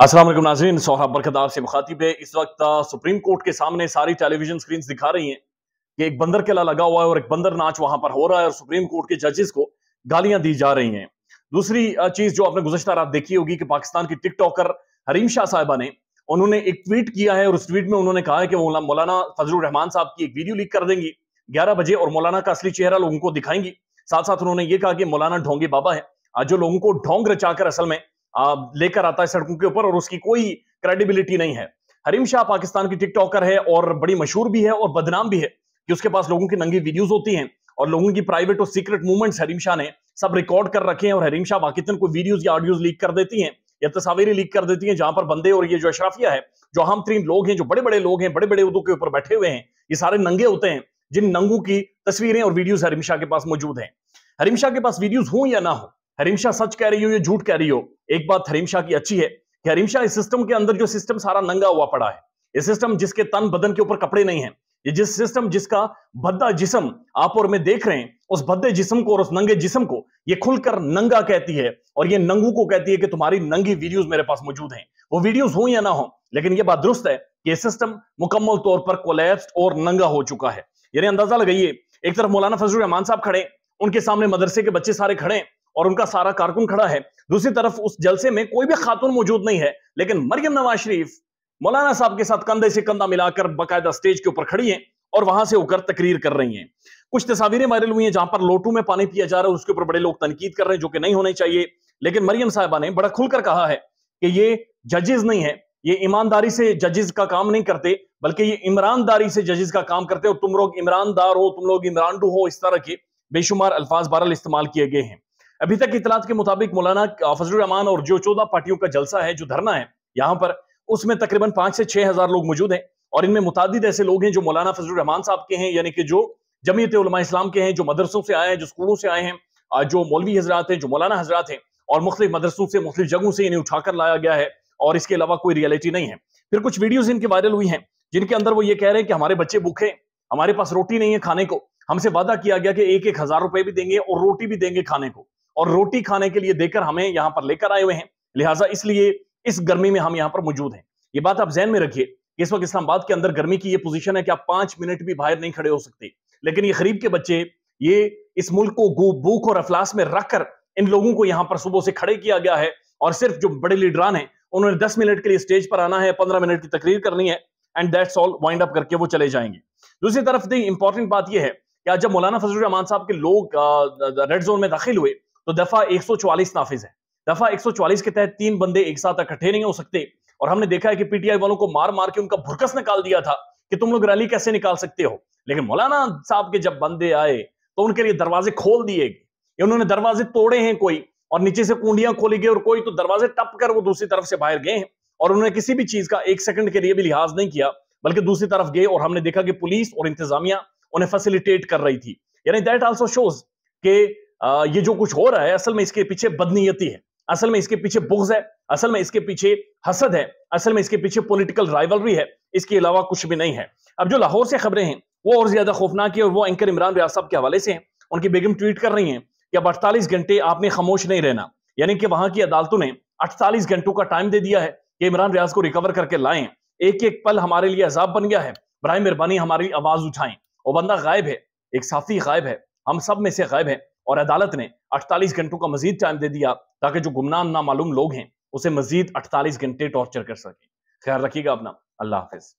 असलम नाजरीन सोहराब बरकदार से मुखातिब है इस वक्त सुप्रीम कोर्ट के सामने सारी टेलीविजन स्क्रीन दिखा रही हैं कि एक बंदर किला लगा हुआ है और एक बंदर नाच वहां पर हो रहा है और सुप्रीम कोर्ट के जजेस को गालियां दी जा रही हैं दूसरी चीज जो आपने गुजशत रात देखी होगी कि पाकिस्तान की टिकटॉकर हरीम शाह साहिबा ने उन्होंने एक ट्वीट किया है और उस ट्वीट में उन्होंने कहा है कि मौलाना फजल रहमान साहब की एक वीडियो लीक कर देंगी ग्यारह बजे और मौलाना का असली चेहरा लोगों को दिखाएंगी साथ साथ उन्होंने ये कहा कि मौलाना ढोंगे बाबा है जो लोगों को ढोंग रचाकर असल में लेकर आता है सड़कों के ऊपर और उसकी कोई क्रेडिबिलिटी नहीं है हरीम शाह पाकिस्तान की टिकटॉकर है और बड़ी मशहूर भी है और बदनाम भी है कि उसके पास लोगों की नंगी वीडियोज होती हैं और लोगों की प्राइवेट और सीक्रेट मूवमेंट्स हरीम शाह ने सब रिकॉर्ड कर रखे हैं और हरीम शाह पाकिस्तान को वीडियोज या ऑडियोज लीक कर देती हैं या तस्वीरें तो लीक कर देती हैं जहां पर बंदे और ये जो अशराफिया है जो आम तरीन लोग हैं जो बड़े बड़े लोग हैं बड़े बड़े उदों के ऊपर बैठे हुए हैं ये सारे नंगे होते हैं जिन नंगों की तस्वीरें और वीडियोज हरीम शाह के पास मौजूद हैं हरीम शाह के पास वीडियोज हों या ना हो हरिमशा सच कह रही हो या झूठ कह रही हो एक बात हरिमशा की अच्छी है कि हरिमशा इस सिस्टम के अंदर जो सिस्टम सारा नंगा हुआ पड़ा है ये सिस्टम जिसके तन बदन के ऊपर कपड़े नहीं है ये जिस सिस्टम जिसका भद्दा जिसम आप और मैं देख रहे हैं उस भद्दे जिसम को और उस नंगे जिसम को ये खुलकर नंगा कहती है और ये नंगू को कहती है कि तुम्हारी नंगी वीडियोस मेरे पास मौजूद हैं वो वीडियोस हो या ना हो लेकिन ये बात दुरुस्त है कि ये सिस्टम मुकम्मल तौर पर कोलेप्स्ड और नंगा हो चुका है यानी अंदाजा लगाइए एक तरफ मौलाना फजल रहमान साहब खड़े उनके सामने मदरसे के बच्चे सारे खड़े हैं और उनका सारा कारकुन खड़ा है दूसरी तरफ उस जलसे में कोई भी खातून मौजूद नहीं है लेकिन मरियम नवाज शरीफ मौलाना साहब के साथ कंधे से कंधा मिलाकर बाकायदा स्टेज के ऊपर खड़ी हैं और वहां से होकर तकरीर कर रही हैं कुछ तस्वीरें वायरल हुई हैं जहां पर लोटू में पानी पिया जा रहा है उसके ऊपर बड़े लोग तनकीद कर रहे हैं जो कि नहीं होने चाहिए लेकिन मरियम साहबा ने बड़ा खुलकर कहा है कि ये जजेज नहीं है ये ईमानदारी से जजेज का काम नहीं करते बल्कि ये इमरानदारी से जजेज का काम करते हो तुम लोग इमरानदार हो तुम लोग इमरान हो इस तरह के बेशुमार अल्फाज बहरल इस्तेमाल किए गए हैं अभी तक इतलात के मुताबिक मौलाना रहमान और जो चौदह पार्टियों का जलसा है जो धरना है यहाँ पर उसमें तकरीबन पांच से छह हजार लोग मौजूद हैं और इनमें मुताद ऐसे लोग हैं जो मौलाना फजलरहमान साहब के हैं यानी कि जो जमीयत इस्लाम के हैं जो मदरसों से आए हैं जो स्कूलों से आए हैं जो मौलवी हजरात हैं जो मौलाना हजरात हैं और मुख्त मदरसों से मुख्तु जगहों से इन्हें उठाकर लाया गया है और इसके अलावा कोई रियलिटी नहीं है फिर कुछ वीडियोज इनके वायरल हुई हैं जिनके अंदर वो ये कह रहे हैं कि हमारे बच्चे भूखे हमारे पास रोटी नहीं है खाने को हमसे वादा किया गया कि एक एक हजार रुपए भी देंगे और रोटी भी देंगे खाने को और रोटी खाने के लिए देकर हमें यहाँ पर लेकर आए हुए हैं लिहाजा इसलिए इस गर्मी में हम यहाँ पर मौजूद हैं ये बात आप जहन में रखिए इस वक्त इस्लामाबाद के अंदर गर्मी की ये पोजीशन है कि आप पांच मिनट भी बाहर नहीं खड़े हो सकते लेकिन ये गरीब के बच्चे ये इस मुल्क को भूख और अफलास में रखकर इन लोगों को यहाँ पर सुबह से खड़े किया गया है और सिर्फ जो बड़े लीडरान हैं उन्होंने दस मिनट के लिए स्टेज पर आना है पंद्रह मिनट की तकरीर करनी है and that's all wind up करके वो चले जाएंगे दूसरी तरफ दी इंपॉर्टेंट बात यह है कि आज जब मौलाना फजल रहमान साहब के लोग रेड जोन में दाखिल हुए तो दफा 144 नाफिज है दफा 144 के तहत तीन बंदे एक साथ इकट्ठे नहीं हो सकते और हमने देखा है कि पीटीआई वालों को मार मार के उनका भुरकस निकाल दिया था कि तुम लोग रैली कैसे निकाल सकते हो लेकिन मौलाना साहब के जब बंदे आए तो उनके लिए दरवाजे खोल दिए गए उन्होंने दरवाजे तोड़े हैं कोई और नीचे से कुंडियां खोली गई और कोई तो दरवाजे टप कर वो दूसरी तरफ से बाहर गए और उन्होंने किसी भी चीज का एक सेकंड के लिए भी लिहाज नहीं किया बल्कि दूसरी तरफ गए और हमने देखा कि पुलिस और इंतजामिया उन्हें फैसिलिटेट कर रही थी यानी दैट ऑल्सो शोज के ये जो कुछ हो रहा है असल में इसके पीछे बदनीयती है असल में इसके पीछे बुग्ज है असल में इसके पीछे हसद है असल में इसके पीछे पॉलिटिकल राइवलरी है इसके अलावा कुछ भी नहीं है अब जो लाहौर से खबरें हैं वो और ज्यादा खौफनाक है और वो एंकर इमरान रियाज साहब के हवाले से हैं उनकी बेगम ट्वीट कर रही हैं कि अब अड़तालीस घंटे आपने खामोश नहीं रहना यानी कि वहां की अदालतों ने अड़तालीस घंटों का टाइम दे दिया है कि इमरान रियाज को रिकवर करके लाए एक एक पल हमारे लिए अजाब बन गया है बरए मेहरबानी हमारी आवाज उठाएं वो बंदा गायब है एक साथी गायब है हम सब में से गायब है और अदालत ने 48 घंटों का मजीद टाइम दे दिया ताकि जो गुमनाम नामालूम लोग हैं उसे मजीद 48 घंटे टॉर्चर कर सकें ख्याल रखिएगा अपना अल्लाह हाफिज़